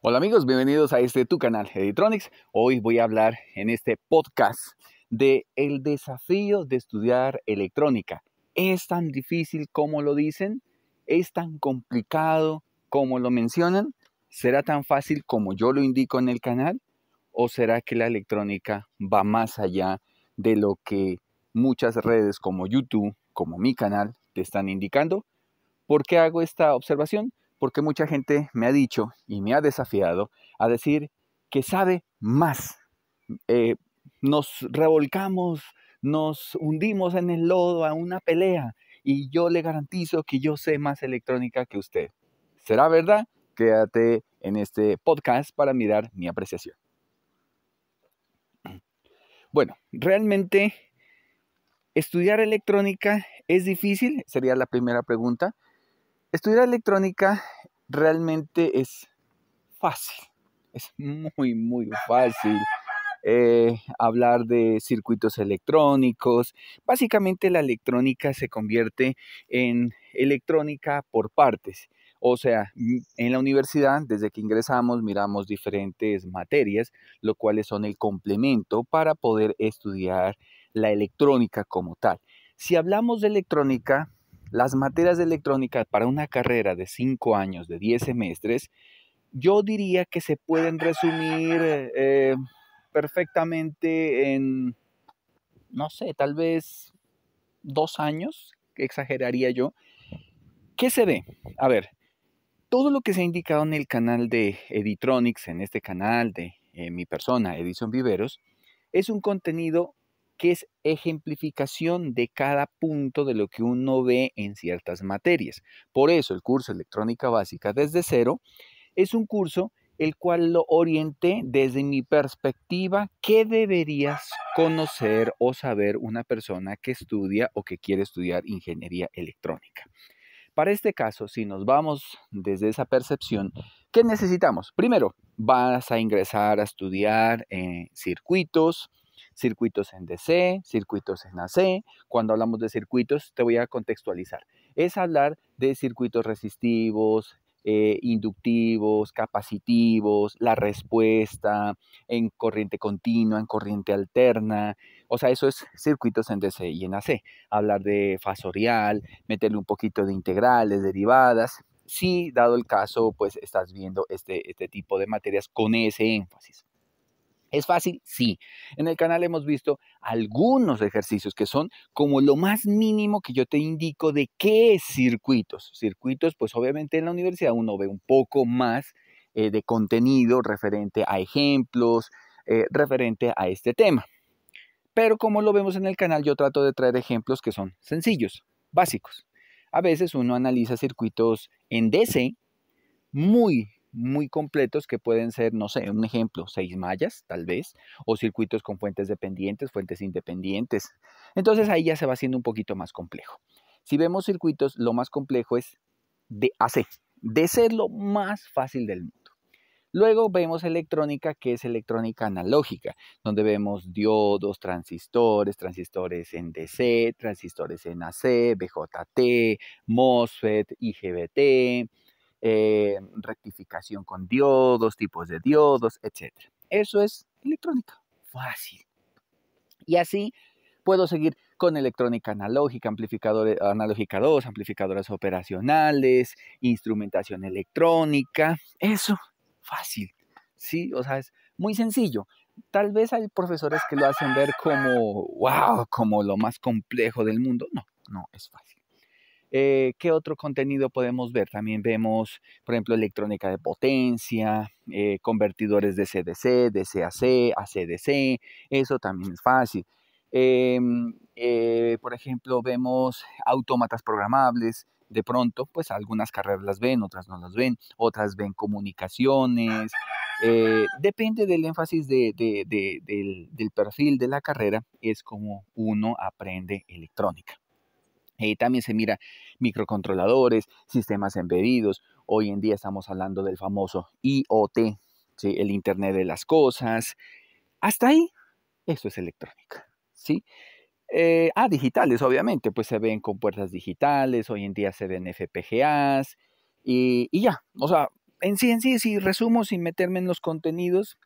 Hola amigos, bienvenidos a este tu canal Editronics. Hoy voy a hablar en este podcast de el desafío de estudiar electrónica. ¿Es tan difícil como lo dicen? ¿Es tan complicado como lo mencionan? ¿Será tan fácil como yo lo indico en el canal? ¿O será que la electrónica va más allá de lo que muchas redes como YouTube, como mi canal, te están indicando? ¿Por qué hago esta observación? porque mucha gente me ha dicho y me ha desafiado a decir que sabe más. Eh, nos revolcamos, nos hundimos en el lodo a una pelea y yo le garantizo que yo sé más electrónica que usted. ¿Será verdad? Quédate en este podcast para mirar mi apreciación. Bueno, realmente estudiar electrónica es difícil, sería la primera pregunta. Estudiar electrónica realmente es fácil, es muy, muy fácil. Eh, hablar de circuitos electrónicos. Básicamente la electrónica se convierte en electrónica por partes. O sea, en la universidad, desde que ingresamos, miramos diferentes materias, lo cuales son el complemento para poder estudiar la electrónica como tal. Si hablamos de electrónica, las materias de electrónica para una carrera de 5 años, de 10 semestres, yo diría que se pueden resumir eh, perfectamente en, no sé, tal vez dos años, exageraría yo. ¿Qué se ve? A ver, todo lo que se ha indicado en el canal de Editronics, en este canal de eh, mi persona, Edison Viveros, es un contenido que es ejemplificación de cada punto de lo que uno ve en ciertas materias. Por eso el curso Electrónica Básica desde cero es un curso el cual lo oriente desde mi perspectiva, qué deberías conocer o saber una persona que estudia o que quiere estudiar ingeniería electrónica. Para este caso, si nos vamos desde esa percepción, ¿qué necesitamos? Primero, vas a ingresar a estudiar eh, circuitos, circuitos en DC, circuitos en AC. Cuando hablamos de circuitos, te voy a contextualizar. Es hablar de circuitos resistivos, eh, inductivos, capacitivos, la respuesta en corriente continua, en corriente alterna. O sea, eso es circuitos en DC y en AC. Hablar de fasorial, meterle un poquito de integrales, derivadas. Si, dado el caso, pues estás viendo este, este tipo de materias con ese énfasis. ¿Es fácil? Sí. En el canal hemos visto algunos ejercicios que son como lo más mínimo que yo te indico de qué circuitos. Circuitos, pues obviamente en la universidad uno ve un poco más eh, de contenido referente a ejemplos, eh, referente a este tema. Pero como lo vemos en el canal, yo trato de traer ejemplos que son sencillos, básicos. A veces uno analiza circuitos en DC muy muy completos que pueden ser, no sé, un ejemplo, seis mallas tal vez, o circuitos con fuentes dependientes, fuentes independientes. Entonces ahí ya se va haciendo un poquito más complejo. Si vemos circuitos, lo más complejo es de AC, de ser lo más fácil del mundo. Luego vemos electrónica, que es electrónica analógica, donde vemos diodos, transistores, transistores en DC, transistores en AC, BJT, MOSFET, IGBT, eh, rectificación con diodos, tipos de diodos, etc. Eso es electrónica. Fácil. Y así puedo seguir con electrónica analógica, amplificadores, eh, analógica 2, amplificadores operacionales, instrumentación electrónica. Eso, fácil. Sí, o sea, es muy sencillo. Tal vez hay profesores que lo hacen ver como, wow, como lo más complejo del mundo. No, no, es fácil. Eh, ¿Qué otro contenido podemos ver? También vemos, por ejemplo, electrónica de potencia, eh, convertidores de CDC, de CAC, a Eso también es fácil. Em, eh, por ejemplo, vemos autómatas programables. De pronto, pues algunas carreras las ven, otras no las ven, otras ven comunicaciones. depende del énfasis del perfil de la carrera, es como uno aprende electrónica. Y también se mira microcontroladores, sistemas embebidos. Hoy en día estamos hablando del famoso IoT, ¿sí? el Internet de las Cosas. Hasta ahí, eso es electrónica. ¿sí? Eh, ah, digitales, obviamente, pues se ven con puertas digitales, hoy en día se ven FPGAs y, y ya. O sea, en sí, en sí, si resumo sin meterme en los contenidos,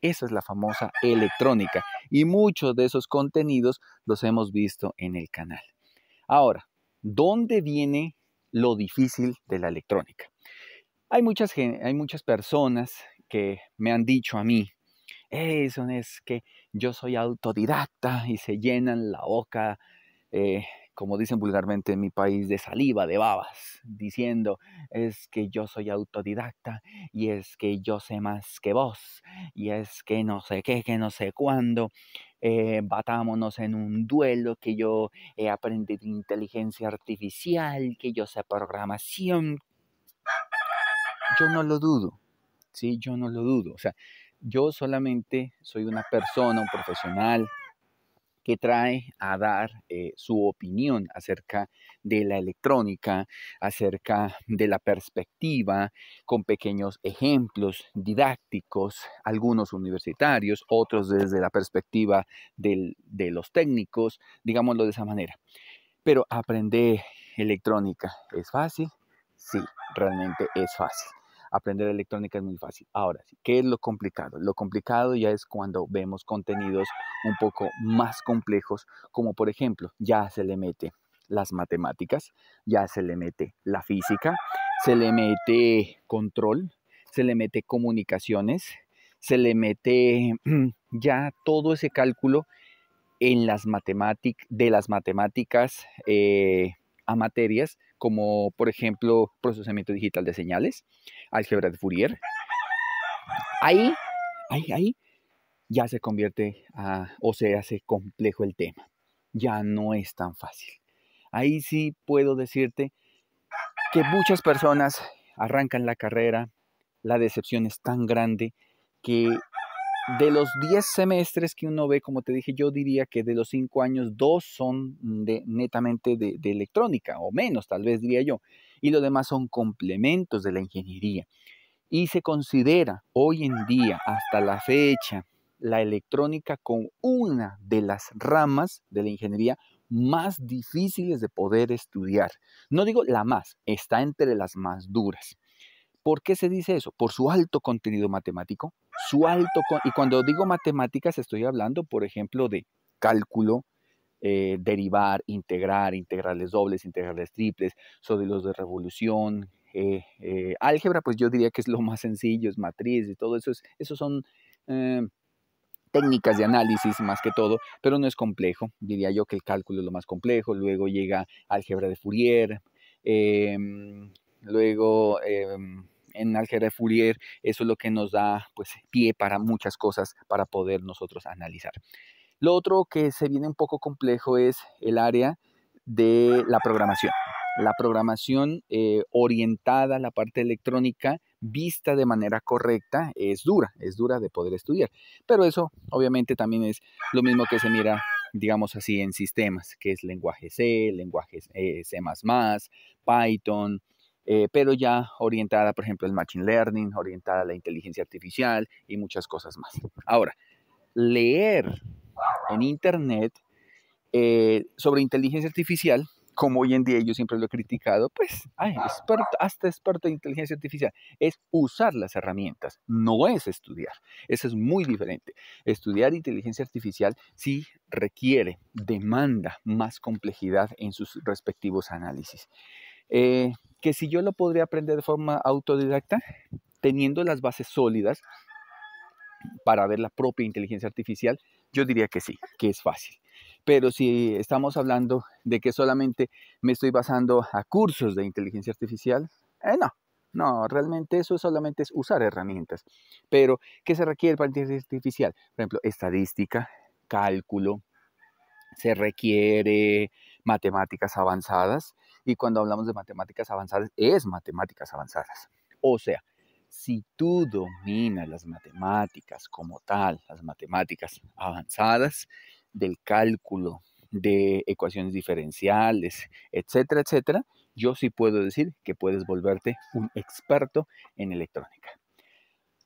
esa es la famosa electrónica. Y muchos de esos contenidos los hemos visto en el canal. Ahora, ¿dónde viene lo difícil de la electrónica? Hay muchas, hay muchas personas que me han dicho a mí, eso es que yo soy autodidacta y se llenan la boca eh, como dicen vulgarmente en mi país, de saliva, de babas, diciendo es que yo soy autodidacta y es que yo sé más que vos y es que no sé qué, que no sé cuándo. Eh, batámonos en un duelo, que yo he aprendido inteligencia artificial, que yo sé programación. Yo no lo dudo, sí, yo no lo dudo. O sea, yo solamente soy una persona, un profesional, que trae a dar eh, su opinión acerca de la electrónica, acerca de la perspectiva, con pequeños ejemplos didácticos, algunos universitarios, otros desde la perspectiva de los técnicos, digámoslo de esa manera. Pero aprender electrónica es fácil, sí, realmente es fácil aprender electrónica es muy fácil. Ahora sí, ¿qué es lo complicado? Lo complicado ya es cuando vemos contenidos un poco más complejos, como por ejemplo, ya se le mete las matemáticas, ya se le mete la física, se le mete control, se le mete comunicaciones, se le mete ya todo ese cálculo en las matemáticas, de las matemáticas eh, a materias como, por ejemplo, procesamiento digital de señales, álgebra de Fourier. Ahí, ahí, ahí, ya se convierte o se hace complejo el tema. Ya no es tan fácil. Ahí sí puedo decirte que muchas personas arrancan la carrera, la decepción es tan grande que de los 10 semestres que uno ve, como te dije, yo diría que de los 5 años, 2 son de, netamente de, electrónica, o menos tal vez diría yo, y lo demás son complementos de la ingeniería. Y se considera hoy en día, hasta la fecha, la electrónica con una de las ramas de la ingeniería más difíciles de poder estudiar. No digo la más, está entre las más duras. ¿Por qué se dice eso? Por su alto contenido matemático, su alto y cuando digo matemáticas estoy hablando, por ejemplo, de cálculo, eh, derivar, integrar, integrales dobles, integrales triples, sobre los de revolución, eh, eh, álgebra, pues yo diría que es lo más sencillo, es matriz y todo eso, es, eso son técnicas de análisis más que todo, pero no es complejo, diría yo que el cálculo es lo más complejo, luego llega álgebra de Fourier, em, luego em, en álgebra de Fourier, eso es lo que nos da pues, pie para muchas cosas para poder nosotros analizar. Lo otro que se viene un poco complejo es el área de la programación. La programación eh, orientada a la parte electrónica, vista de manera correcta, es dura, es dura de poder estudiar. Pero eso obviamente también es lo mismo que se mira digamos así, en sistemas, que es lenguaje C, lenguaje eh, C++, Python, eh, pero ya orientada, por ejemplo, al Machine Learning, orientada a la inteligencia artificial y muchas cosas más. Ahora, leer en Internet eh, sobre inteligencia artificial, como hoy en día yo siempre lo he criticado, pues, experto, hasta experto en inteligencia artificial, es usar las herramientas, no es estudiar. Eso es muy diferente. Estudiar inteligencia artificial sí requiere, demanda más complejidad en sus respectivos análisis. Eh, que si yo lo podría aprender de forma autodidacta, teniendo las bases sólidas para ver la propia inteligencia artificial, yo diría que sí, que es fácil. Pero si estamos hablando de que solamente me estoy basando a cursos de inteligencia artificial, eh, no, no, realmente eso solamente es usar herramientas. Pero, ¿qué se requiere para inteligencia artificial? Por ejemplo, estadística, cálculo, se requiere matemáticas avanzadas, y cuando hablamos de matemáticas avanzadas, es matemáticas avanzadas. O sea, si tú dominas las matemáticas como tal, las matemáticas avanzadas del cálculo, de ecuaciones diferenciales, etcétera, etcétera, yo sí puedo decir que puedes volverte un experto en electrónica.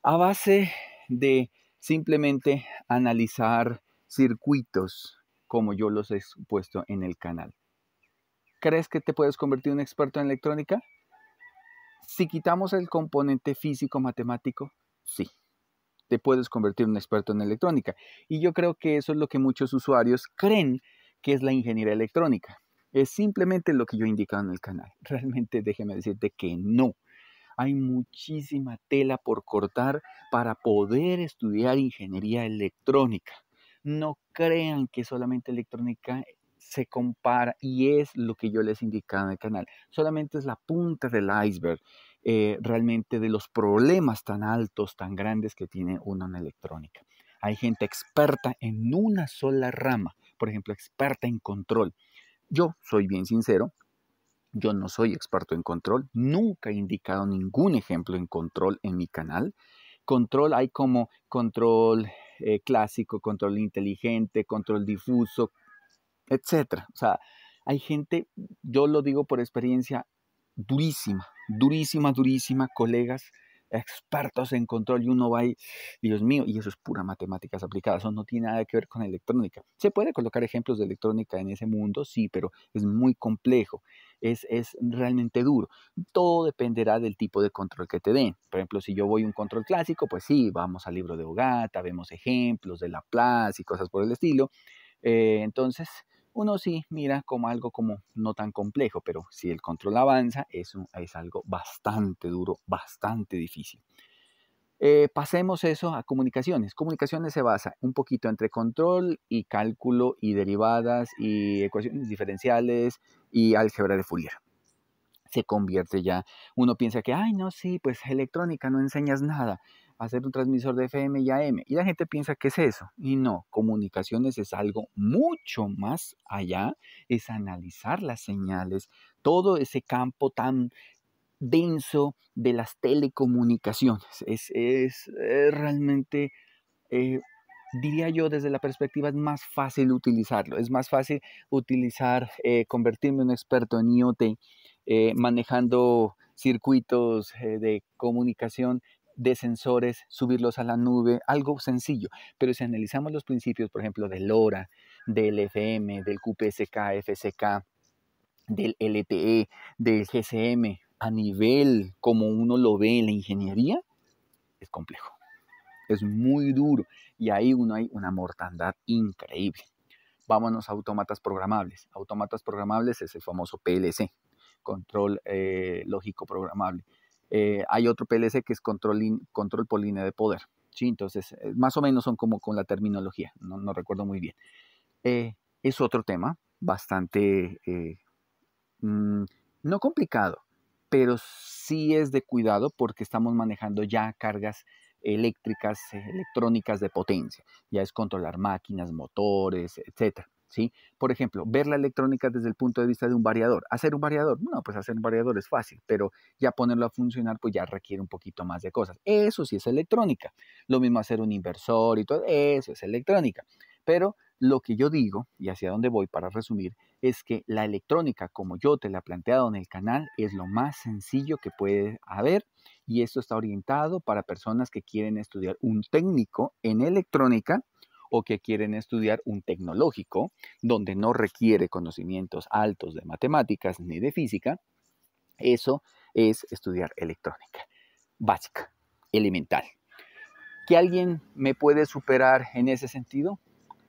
A base de simplemente analizar circuitos como yo los he puesto en el canal. ¿Crees que te puedes convertir en un experto en electrónica? Si quitamos el componente físico-matemático, sí, te puedes convertir en un experto en electrónica. Y yo creo que eso es lo que muchos usuarios creen que es la ingeniería electrónica. Es simplemente lo que yo he indicado en el canal. Realmente déjeme decirte que no. Hay muchísima tela por cortar para poder estudiar ingeniería electrónica. No crean que solamente electrónica se compara y es lo que yo les indicado en el canal. Solamente es la punta del iceberg eh, realmente de los problemas tan altos, tan grandes que tiene uno en electrónica. Hay gente experta en una sola rama, por ejemplo, experta en control. Yo soy bien sincero, yo no soy experto en control, nunca he indicado ningún ejemplo en control en mi canal. Control hay como control eh, clásico, control inteligente, control difuso, etcétera. O sea, hay gente, yo lo digo por experiencia, durísima, durísima, durísima, colegas expertos en control y uno va y, Dios mío, y eso es pura matemáticas aplicadas, eso no tiene nada que ver con electrónica. Se puede colocar ejemplos de electrónica en ese mundo, sí, pero es muy complejo, es, es realmente duro. Todo dependerá del tipo de control que te den. Por ejemplo, si yo voy un control clásico, pues sí, vamos al libro de Ogata, vemos ejemplos de Laplace y cosas por el estilo. Eh, entonces, uno sí mira como algo como no tan complejo, pero si el control avanza eso es algo bastante duro, bastante difícil. Eh, pasemos eso a comunicaciones. Comunicaciones se basa un poquito entre control y cálculo y derivadas y ecuaciones diferenciales y álgebra de Fourier. Se convierte ya, uno piensa que, ay, no, sí, pues electrónica no enseñas nada hacer un transmisor de FM y AM. Y la gente piensa que es eso. Y no, comunicaciones es algo mucho más allá, es analizar las señales, todo ese campo tan denso de las telecomunicaciones. Es, realmente... Eh, diría yo desde la perspectiva es más fácil utilizarlo, es más fácil utilizar, eh, convertirme en un experto en IoT, eh, manejando circuitos de comunicación de sensores, subirlos a la nube, algo sencillo. Pero si analizamos los principios, por ejemplo, del LoRa, del FM, del QPSK, FSK, del LTE, del GSM, a nivel como uno lo ve en la ingeniería, es complejo. Es muy duro y ahí uno hay una mortandad increíble. Vámonos a autómatas programables. Autómatas programables es el famoso PLC, control eh, lógico programable eh, hay otro PLC que es control, control por línea de poder. ¿sí? Entonces, eh, más o menos son como con la terminología, no, recuerdo muy bien. Eh, es otro tema bastante, mm, no complicado, pero sí es de cuidado porque estamos manejando ya cargas eléctricas, electrónicas de potencia. Ya es controlar máquinas, motores, etcétera. Por ejemplo, ver la electrónica desde el punto de vista de un variador. ¿Hacer un variador? bueno pues hacer un variador es fácil, pero ya ponerlo a funcionar pues ya requiere un poquito más de cosas. Eso sí es electrónica. Lo mismo hacer un inversor y todo, eso es electrónica. Pero lo que yo digo, y hacia dónde voy para resumir, es que la electrónica, como yo te la he planteado en el canal, es lo más sencillo que puede haber y esto está orientado para personas que quieren estudiar un técnico en electrónica o que quieren estudiar un tecnológico donde no requiere conocimientos altos de matemáticas ni de física, eso es estudiar electrónica básica, elemental. ¿Que alguien me puede superar en ese sentido?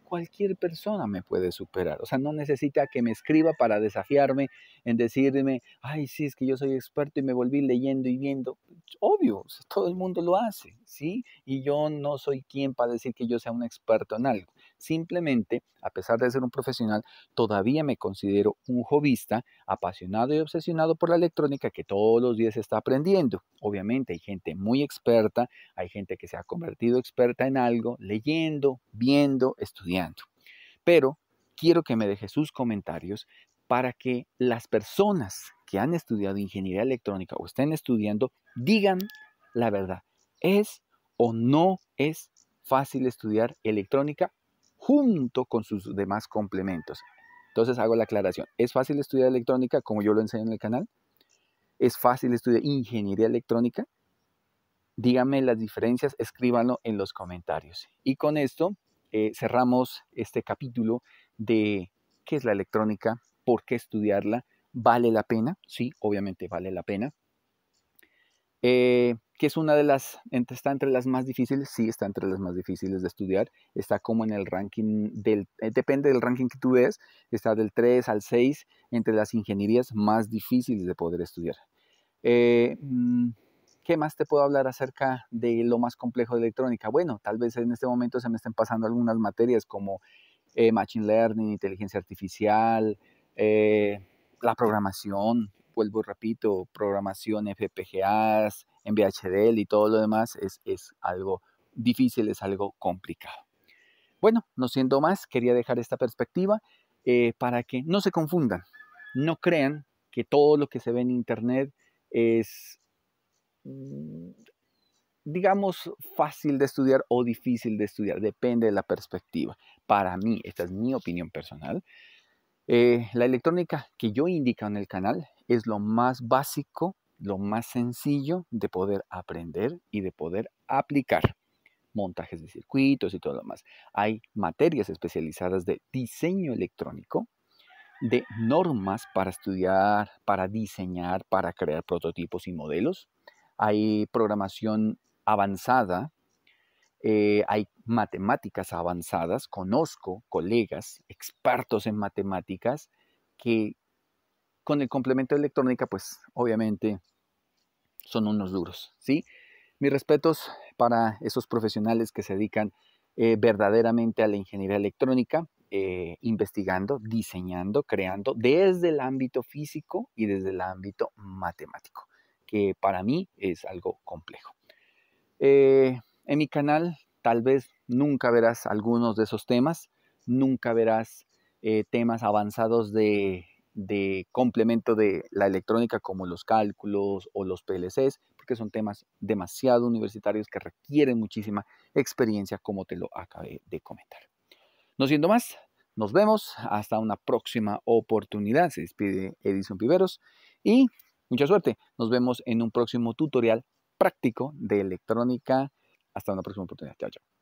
Cualquier persona me puede superar. O sea, no necesita que me escriba para desafiarme en decirme, ay, sí, es que yo soy experto y me volví leyendo y viendo. Pues, obvio, todo el mundo lo hace, ¿sí? Y yo no soy quien para decir que yo sea un experto en algo. Simplemente, a pesar de ser un profesional, todavía me considero un hobbyista, apasionado y obsesionado por la electrónica que todos los días está aprendiendo. Obviamente hay gente muy experta, hay gente que se ha convertido experta en algo, leyendo, viendo, estudiando. Pero quiero que me deje sus comentarios para que las personas que han estudiado ingeniería electrónica o estén estudiando digan la verdad. ¿Es o no es fácil estudiar electrónica junto con sus demás complementos? Entonces hago la aclaración. ¿Es fácil estudiar electrónica como yo lo enseño en el canal? ¿Es fácil estudiar ingeniería electrónica? Díganme las diferencias, escríbanlo en los comentarios. Y con esto eh, cerramos este capítulo de qué es la electrónica, por qué estudiarla vale la pena, sí, obviamente vale la pena. ¿Qué eh, que es una de las, está entre las más difíciles, sí, está entre las más difíciles de estudiar, está como en el ranking del, eh, depende del ranking que tú ves, está del 3 al 6, entre las ingenierías más difíciles de poder estudiar. Eh, mm, ¿Qué más te puedo hablar acerca de lo más complejo de electrónica? Bueno, tal vez en este momento se me estén pasando algunas materias como Machine Learning, inteligencia artificial, eh, la programación, vuelvo y repito, programación FPGAs, en VHDL y todo lo demás es, algo difícil, es algo complicado. Bueno, no siendo más, quería dejar esta perspectiva eh, para que no se confundan, no crean que todo lo que se ve en Internet es, mm, digamos, fácil de estudiar o difícil de estudiar, depende de la perspectiva. Para mí, esta es mi opinión personal, eh, la electrónica que yo indico en el canal es lo más básico, lo más sencillo de poder aprender y de poder aplicar montajes de circuitos y todo lo demás. Hay materias especializadas de diseño electrónico, de normas para estudiar, para diseñar, para crear prototipos y modelos. Hay programación avanzada eh, hay matemáticas avanzadas, conozco colegas expertos en matemáticas que con el complemento electrónica, pues obviamente son unos duros, ¿sí? Mis respetos para esos profesionales que se dedican eh, verdaderamente a la ingeniería electrónica, eh, investigando, diseñando, creando desde el ámbito físico y desde el ámbito matemático, que para mí es algo complejo. En mi canal tal vez nunca verás algunos de esos temas, nunca verás eh, temas avanzados de, de complemento de la electrónica como los cálculos o los PLCs, porque son temas demasiado universitarios que requieren muchísima experiencia, como te lo acabé de comentar. No siendo más, nos vemos hasta una próxima oportunidad. Se despide Edison Piveros y mucha suerte. Nos vemos en un próximo tutorial práctico de electrónica hasta una próxima oportunidad. Chao, chao.